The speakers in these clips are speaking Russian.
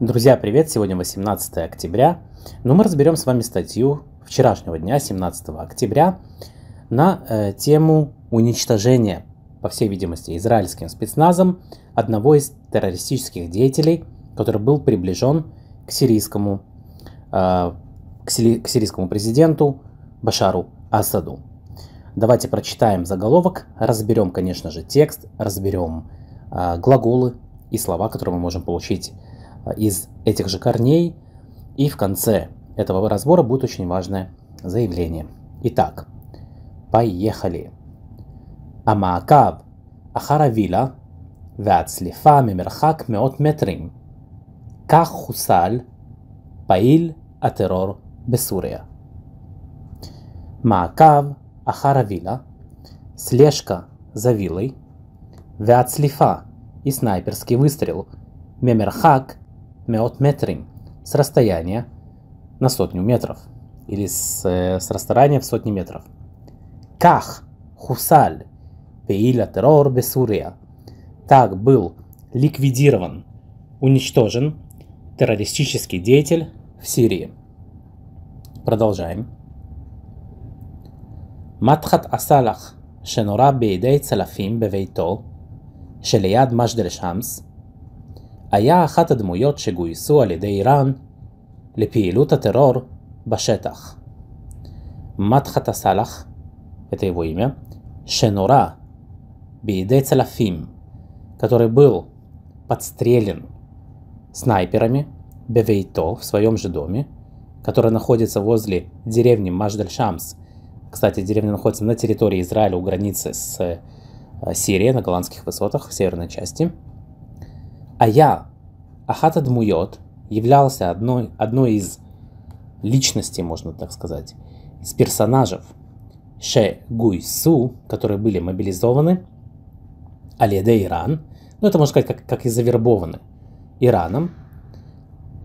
Друзья, привет! Сегодня 18 октября, Ну мы разберем с вами статью вчерашнего дня, 17 октября, на э, тему уничтожения, по всей видимости, израильским спецназом одного из террористических деятелей, который был приближен к сирийскому, э, к, сили, к сирийскому президенту Башару Асаду. Давайте прочитаем заголовок, разберем, конечно же, текст, разберем э, глаголы и слова, которые мы можем получить Э, из этих же корней. И в конце этого разбора будет очень важное заявление. Итак, поехали. Амаакав Ахаравила והצליפה мемерхак, меот מטרים. כך хусал, פעיל атерор, בסוריה. Маакав, ахаравила, הווילה, סלשקה זווילי, והצליפה и снайперский выстрел мемерхак меот метрим с расстояния на сотню метров или с, э, с расстояния в сотни метров. Ках Хусаль Пеиля Террор Бесурия. Так был ликвидирован, уничтожен террористический деятель в Сирии. Продолжаем. Матхат Асалах שנורה בידי צלפים בביתו שליד מג'דל שמס היה אחת הדמויות שגויסו על ידי איראן לפעילות הטרור בשטח. מדחת הסלאח, это его имя, שנורה בידי צלפים, который был подстрелен снайперами Бевейто в своем же доме, который находится возле деревни Маждаль-Шамс. Кстати, деревня находится на территории Израиля у границы с э, Сирией на голландских высотах в северной части – а я, Ахат Адмуйот, являлся одной, одной из личностей, можно так сказать, из персонажей Ше Гуй Су, которые были мобилизованы Алиде Иран, ну это можно сказать как, как и завербованы Ираном,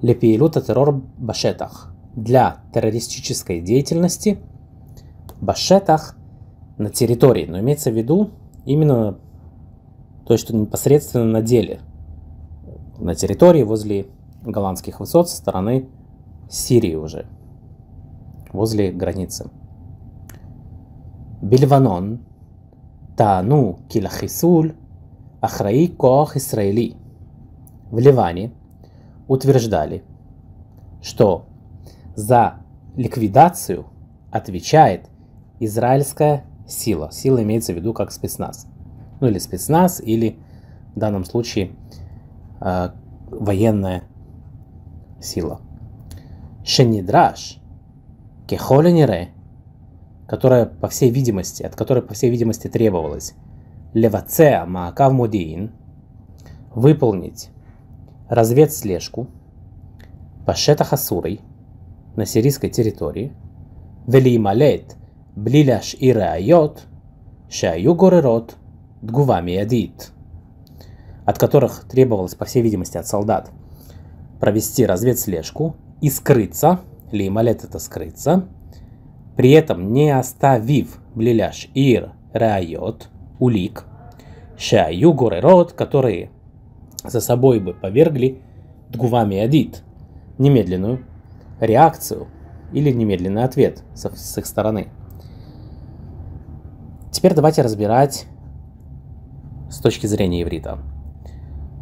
Лепиелута террор Башетах для террористической деятельности Башетах на территории, но имеется в виду именно то, что непосредственно на деле – на территории возле голландских высот со стороны Сирии уже, возле границы. Бельванон, Тану Килахисуль, Ахраи Коах Исраили в Ливане утверждали, что за ликвидацию отвечает израильская сила. Сила имеется в виду как спецназ. Ну или спецназ, или в данном случае э, военная сила. Шенидраш, кехоленире, которая, по всей видимости, от которой, по всей видимости, требовалось левацеа маакав мудиин, выполнить разведслежку по Шетахасурой на сирийской территории, Велималет Блиляш и Айот, Шаю Горерот, Дгувами Адит – от которых требовалось, по всей видимости, от солдат провести разведслежку и скрыться, леймалет это скрыться, при этом не оставив блиляш ир райот, улик, шаю горы рот, которые за собой бы повергли дгувами адит, немедленную реакцию или немедленный ответ с их стороны. Теперь давайте разбирать с точки зрения иврита.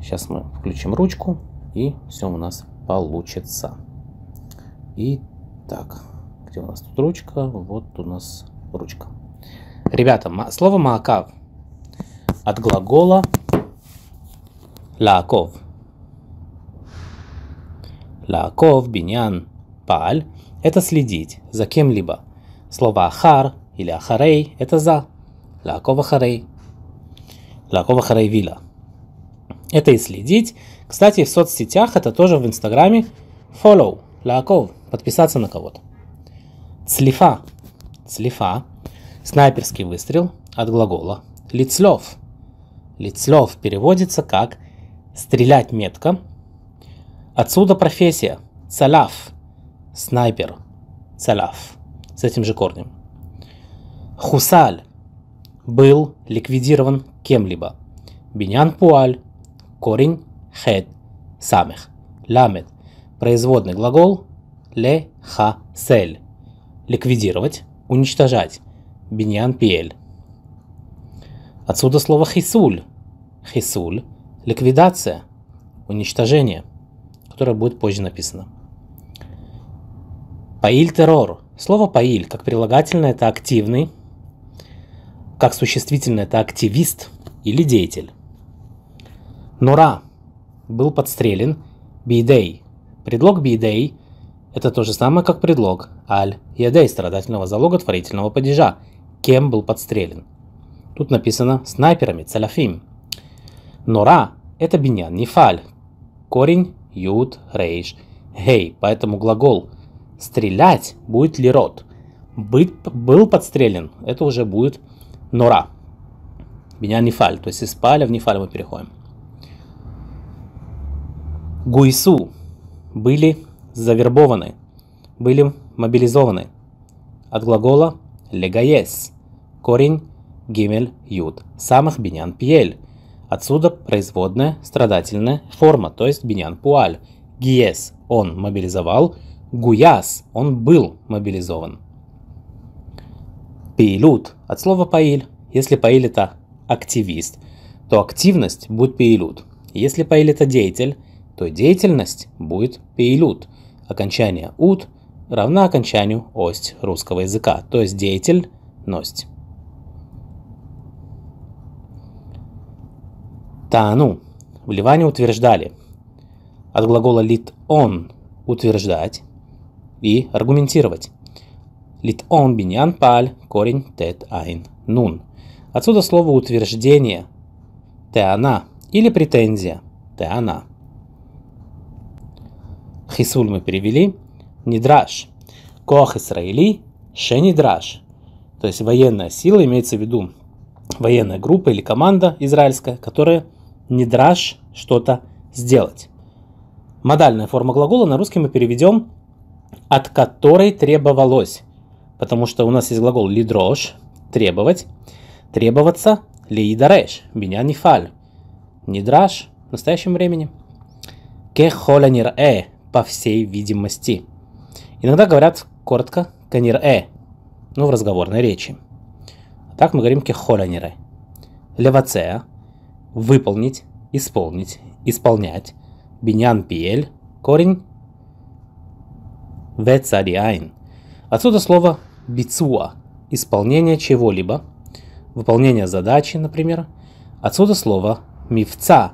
Сейчас мы включим ручку, и все у нас получится. И так, где у нас тут ручка? Вот у нас ручка. Ребята, слово «маакав» от глагола «лааков». «Лааков», «бинян», «паль» – это следить за кем-либо. Слово «ахар» или «ахарей» – это «за». «Лааков ахарей». «Лааков ахарей вила» это и следить. Кстати, в соцсетях это тоже в Инстаграме follow, лаков, подписаться на кого-то. Цлифа, цлифа, Снайперский выстрел от глагола лицлев. Лицлев переводится как стрелять метко. Отсюда профессия салаф, снайпер, салаф с этим же корнем. Хусаль был ликвидирован кем-либо. Бинян Пуаль корень хед, самих, ламет, производный глагол ле ха сель, ликвидировать, уничтожать, биньян пель Отсюда слово хисуль, хисуль, ликвидация, уничтожение, которое будет позже написано. Паиль террор. Слово паиль как прилагательное это активный, как существительное это активист или деятель. Нора был подстрелен. Бидей. Предлог бидей – это то же самое, как предлог аль-ядей страдательного залога творительного падежа. Кем был подстрелен? Тут написано снайперами, цаляфим. Нора – это биньян, нефаль. Корень – ют, рейш, гей. Поэтому глагол «стрелять» будет лирот. был подстрелен – это уже будет нора. Биньян нефаль, то есть из паля в нефаль мы переходим. Гуйсу были завербованы, были мобилизованы. От глагола легаес, корень гимель ют самых бинян пьель. Отсюда производная страдательная форма, то есть бинян пуаль. Гиес – он мобилизовал, гуяс – он был мобилизован. Пейлют – от слова паиль. Если паиль – это активист, то активность будет пейлют. Если паиль – это деятель – то деятельность будет пейлют. Окончание ут равна окончанию ость русского языка, то есть деятельность. Тану. В Ливане утверждали. От глагола лит он утверждать и аргументировать. Лит он биньян паль корень тет айн нун. Отсюда слово утверждение. Теана или претензия. Теана. Хисуль мы перевели. Нидраш. Коах Исраили. Ше Нидраш. То есть военная сила имеется в виду военная группа или команда израильская, которая Нидраш что-то сделать. Модальная форма глагола на русский мы переведем «от которой требовалось», потому что у нас есть глагол «лидрош» – «требовать», «требоваться» – «лидареш» – «меня нефаль», «нидраш» – в настоящем времени. «Кехоля нирэ» по всей видимости. Иногда говорят коротко «канир-э», ну, в разговорной речи. Так мы говорим «кехолянере». «Левацея» – «выполнить», «исполнить», «исполнять», «биньян пиель», корень «вецариайн». Отсюда слово «бицуа» – исполнение чего-либо, выполнение задачи, например. Отсюда слово «мифца»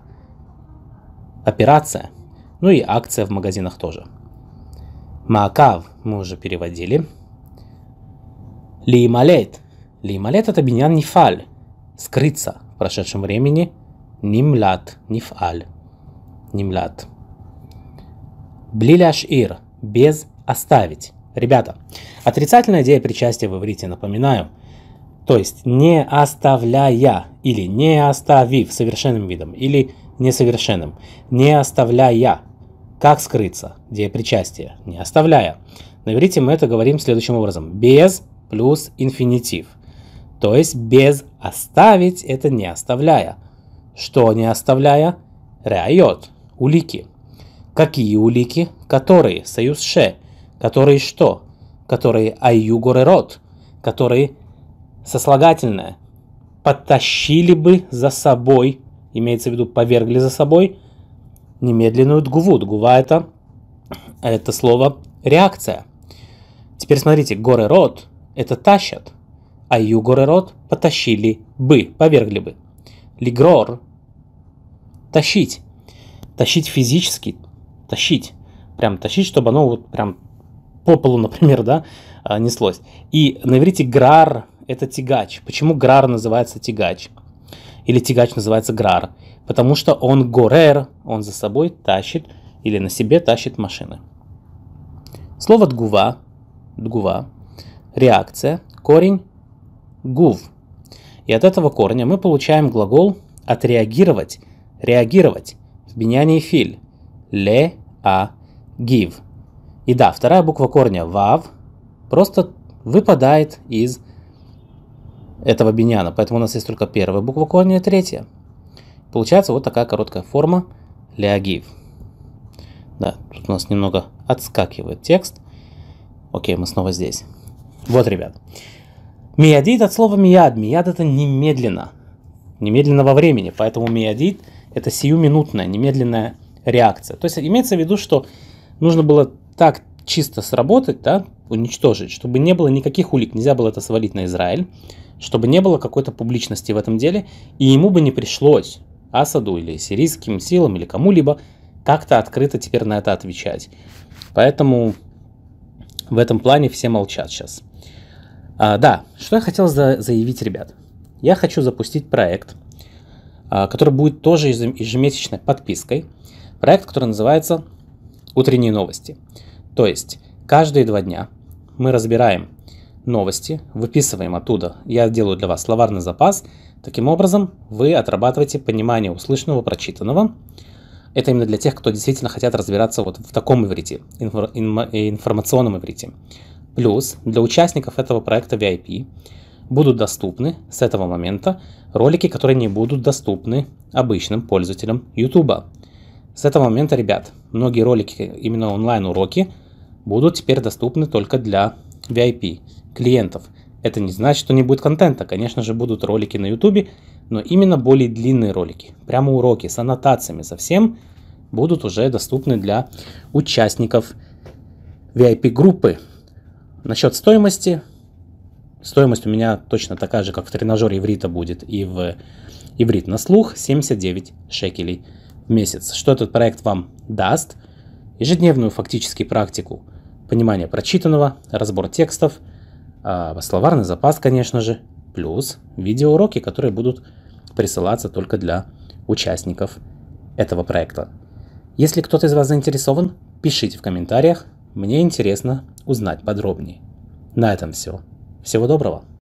– операция – ну и акция в магазинах тоже. Маакав мы уже переводили. Лималет. Лималет это биньян нифаль. Скрыться в прошедшем времени. Нимлат. Нифаль. Нимлат. Блиляш ир. Без оставить. Ребята, отрицательная идея причастия в иврите, напоминаю. То есть не оставляя или не оставив совершенным видом или несовершенным. Не оставляя как скрыться? Где причастие? Не оставляя. На иврите мы это говорим следующим образом. Без плюс инфинитив. То есть без оставить это не оставляя. Что не оставляя? Реайот. Улики. Какие улики? Которые? Союз ше. Которые что? Которые айю горерот. Которые сослагательное. Потащили бы за собой, имеется в виду повергли за собой, немедленную дгуву. Дгува это, это слово реакция. Теперь смотрите, горы рот это тащат, а ее горы рот потащили бы, повергли бы. Лигрор – тащить. Тащить физически, тащить. Прям тащить, чтобы оно вот прям по полу, например, да, а, неслось. И на иврите грар – это тягач. Почему грар называется тягач? или тягач называется грар, потому что он горер, он за собой тащит или на себе тащит машины. Слово дгува, дгува, реакция, корень гув. И от этого корня мы получаем глагол отреагировать, реагировать в бинянии филь, ле, а, гив. И да, вторая буква корня вав просто выпадает из этого биняна. Поэтому у нас есть только первая буква корня и третья. Получается вот такая короткая форма леогив. Да, тут у нас немного отскакивает текст. Окей, мы снова здесь. Вот, ребят. Миядит от слова мияд. Мияд это немедленно. Немедленного времени. Поэтому миядит это сиюминутная, немедленная реакция. То есть имеется в виду, что нужно было так чисто сработать, да, уничтожить, чтобы не было никаких улик, нельзя было это свалить на Израиль, чтобы не было какой-то публичности в этом деле, и ему бы не пришлось, Асаду или сирийским силам или кому-либо, как-то открыто теперь на это отвечать. Поэтому в этом плане все молчат сейчас. А, да, что я хотел за заявить, ребят. Я хочу запустить проект, а, который будет тоже ежемесячной подпиской. Проект, который называется «Утренние новости». То есть каждые два дня мы разбираем новости, выписываем оттуда. Я делаю для вас словарный запас. Таким образом, вы отрабатываете понимание услышанного, прочитанного. Это именно для тех, кто действительно хотят разбираться вот в таком иврите, э, информационном иврите. Плюс для участников этого проекта VIP будут доступны с этого момента ролики, которые не будут доступны обычным пользователям YouTube. С этого момента, ребят, многие ролики, именно онлайн-уроки – будут теперь доступны только для VIP клиентов. Это не значит, что не будет контента. Конечно же, будут ролики на YouTube, но именно более длинные ролики, прямо уроки с аннотациями совсем, будут уже доступны для участников VIP-группы. Насчет стоимости. Стоимость у меня точно такая же, как в тренажере Еврита будет и в иврит. на слух 79 шекелей в месяц. Что этот проект вам даст? Ежедневную фактически практику – понимание прочитанного, разбор текстов, а, словарный запас, конечно же, плюс видеоуроки, которые будут присылаться только для участников этого проекта. Если кто-то из вас заинтересован, пишите в комментариях, мне интересно узнать подробнее. На этом все. Всего доброго!